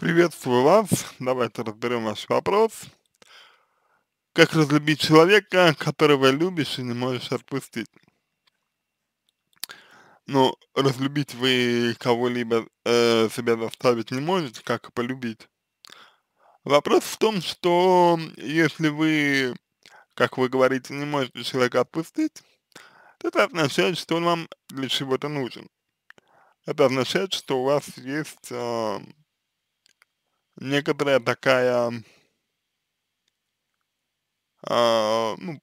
Приветствую вас. Давайте разберем ваш вопрос. Как разлюбить человека, которого любишь и не можешь отпустить? Ну, разлюбить вы кого-либо э, себя заставить не можете, как полюбить. Вопрос в том, что если вы, как вы говорите, не можете человека отпустить, это означает, что он вам для чего-то нужен. Это означает, что у вас есть э, некоторая такая, э, ну,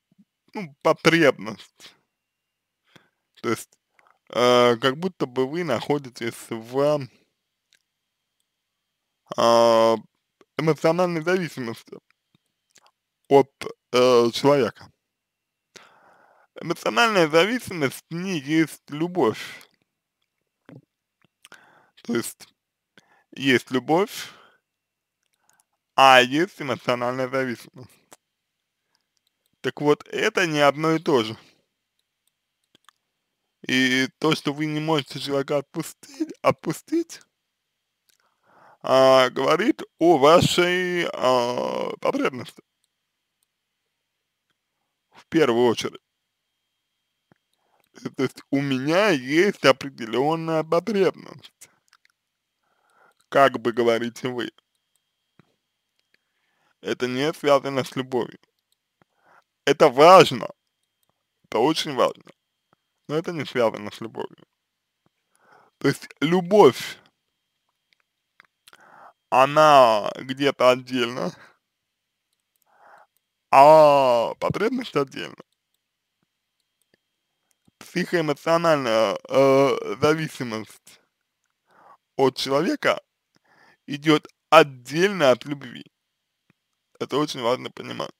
ну, потребность. То есть, э, как будто бы вы находитесь в э, эмоциональной зависимости от э, человека. Эмоциональная зависимость не есть любовь. То есть, есть любовь, а есть эмоциональная зависимость. Так вот, это не одно и то же. И то, что вы не можете человека отпустить, отпустить а, говорит о вашей а, потребности. В первую очередь. То есть у меня есть определенная потребность, как бы говорите вы. Это не связано с любовью. Это важно. Это очень важно. Но это не связано с любовью. То есть любовь, она где-то отдельно, а потребность отдельно. Психоэмоциональная э, зависимость от человека идет отдельно от любви. Это очень важно понимать.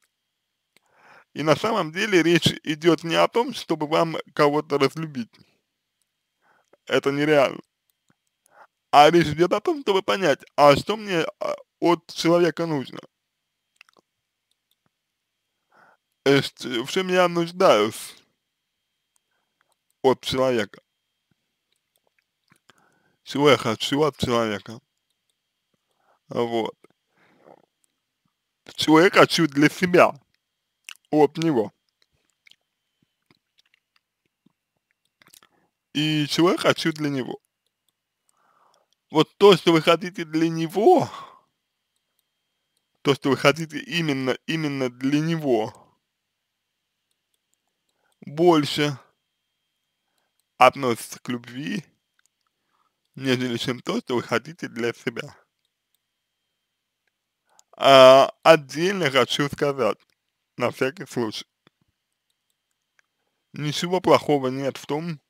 И на самом деле речь идет не о том, чтобы вам кого-то разлюбить. Это нереально. А речь идет о том, чтобы понять, а что мне а, от человека нужно. Э, в чем я нуждаюсь от человека. Чего я хочу от человека. Вот человек хочу для себя от него. И человек я хочу для него. Вот то, что вы хотите для него, то, что вы хотите именно, именно для него, больше относится к любви, нежели чем то, что вы хотите для себя. А, отдельно хочу сказать, на всякий случай. Ничего плохого нет в том,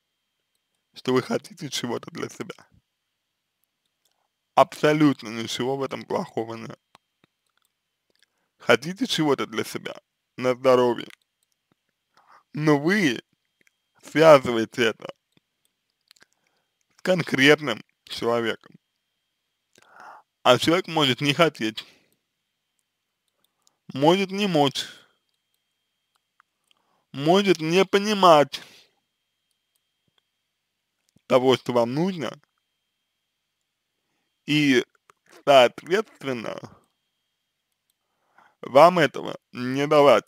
что вы хотите чего-то для себя. Абсолютно ничего в этом плохого нет. Хотите чего-то для себя, на здоровье. Но вы связываете это с конкретным человеком. А человек может не хотеть может не мочь, может не понимать того, что вам нужно, и, соответственно, вам этого не давать,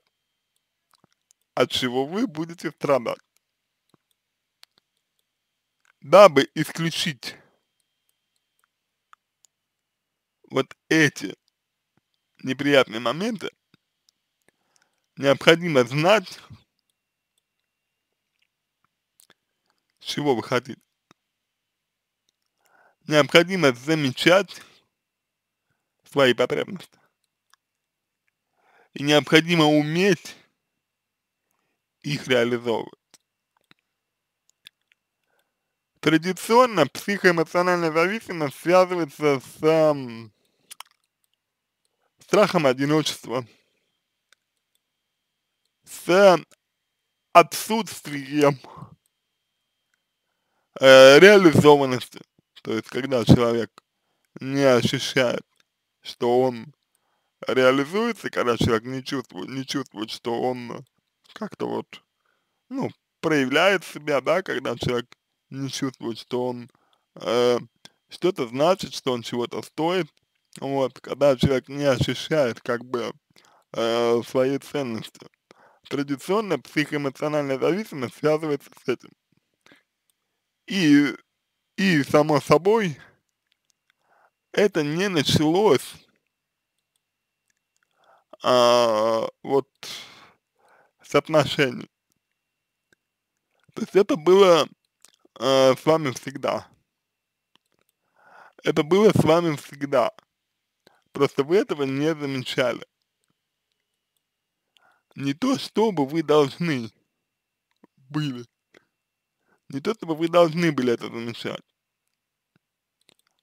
от чего вы будете страдать. Дабы исключить вот эти неприятные моменты, необходимо знать, чего вы хотите. Необходимо замечать свои потребности. И необходимо уметь их реализовывать. Традиционно психоэмоциональная зависимость связывается с страхом одиночества, с отсутствием э, реализованности. То есть, когда человек не ощущает, что он реализуется, когда человек не чувствует, не чувствует, что он как-то вот, ну, проявляет себя, да, когда человек не чувствует, что он э, что-то значит, что он чего-то стоит, вот, когда человек не ощущает, как бы, э, свои ценности. Традиционно психоэмоциональная зависимость связывается с этим. И, и само собой, это не началось а, вот с отношений. То есть это было а, с вами всегда. Это было с вами всегда просто вы этого не замечали. Не то, чтобы вы должны были. Не то, чтобы вы должны были это замечать.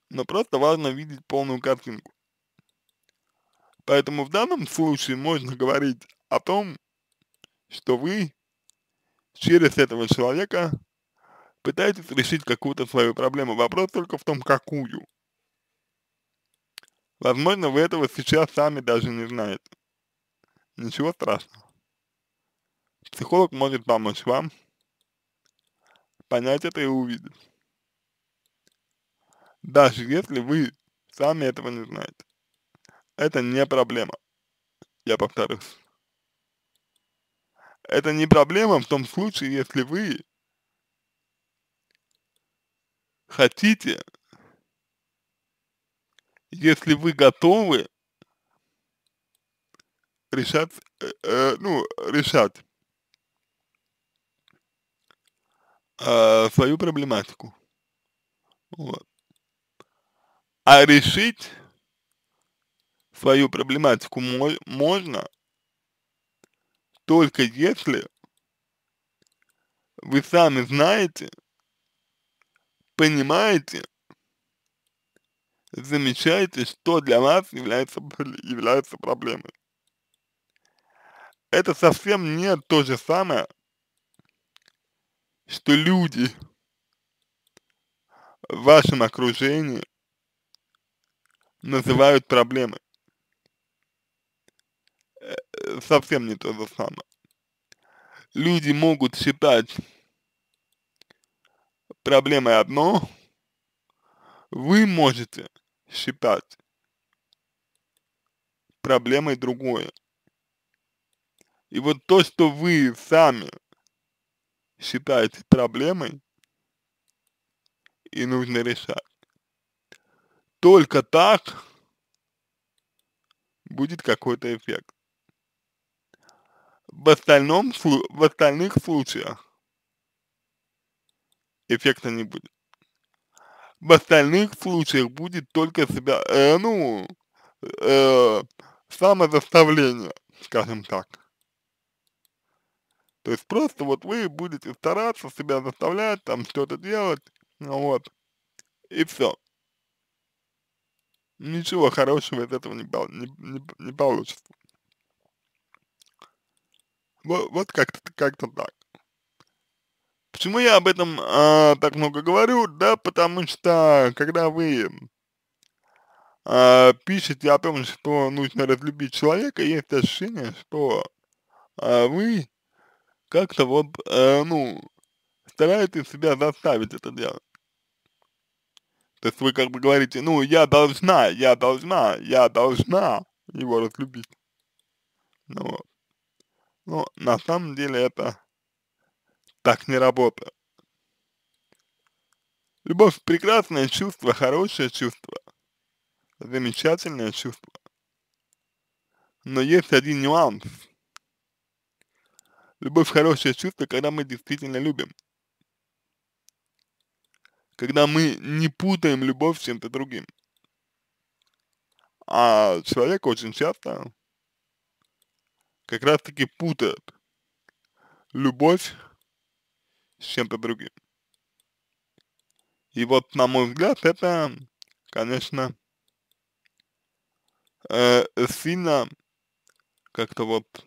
Но просто важно видеть полную картинку. Поэтому в данном случае можно говорить о том, что вы через этого человека пытаетесь решить какую-то свою проблему. Вопрос только в том, какую. Возможно, вы этого сейчас сами даже не знаете. Ничего страшного. Психолог может помочь вам понять это и увидеть. Даже если вы сами этого не знаете. Это не проблема. Я повторюсь. Это не проблема в том случае, если вы хотите если вы готовы решать, э, э, ну, решать э, свою проблематику. Вот. А решить свою проблематику мо можно только если вы сами знаете, понимаете, замечаете, что для вас является, является проблемой. Это совсем не то же самое, что люди в вашем окружении называют проблемой. Э, э, совсем не то же самое. Люди могут считать проблемой одно, вы можете считать. Проблемой другое. И вот то, что вы сами считаете проблемой, и нужно решать. Только так будет какой-то эффект. В, остальном, в остальных случаях эффекта не будет в остальных случаях будет только себя, э, ну, э, самозаставление, скажем так. То есть просто вот вы будете стараться себя заставлять, там что-то делать, ну вот, и все. Ничего хорошего из этого не, не, не, не получится. Вот, вот как-то как, как -то так. Почему я об этом э, так много говорю? Да, потому что, когда вы э, пишете о том, что нужно разлюбить человека, есть ощущение, что э, вы как-то вот, э, ну, стараетесь себя заставить это делать. То есть вы как бы говорите, ну, я должна, я должна, я должна его разлюбить. Ну вот. Но на самом деле это так не работает. Любовь – прекрасное чувство, хорошее чувство, замечательное чувство. Но есть один нюанс. Любовь – хорошее чувство, когда мы действительно любим. Когда мы не путаем любовь с чем-то другим. А человек очень часто как раз таки путает любовь с чем-то другим. И вот, на мой взгляд, это, конечно, э, сильно как-то вот,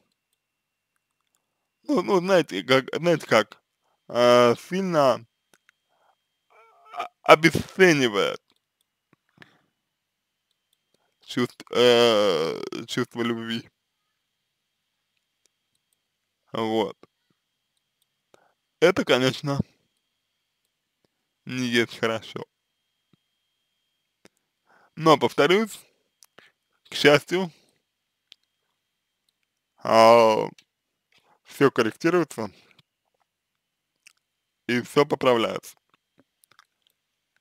ну, ну, знаете, как, знаете как, э, сильно а, обесценивает чувств, э, чувство любви. Вот. Это, конечно, не есть хорошо. Но, повторюсь, к счастью, а, все корректируется и все поправляется.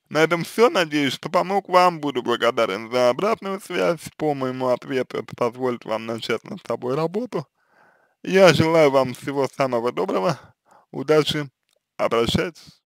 На этом все. Надеюсь, что помог вам. Буду благодарен за обратную связь. По моему ответу это позволит вам начать над собой работу. Я желаю вам всего самого доброго. Удачи! Обращайтесь!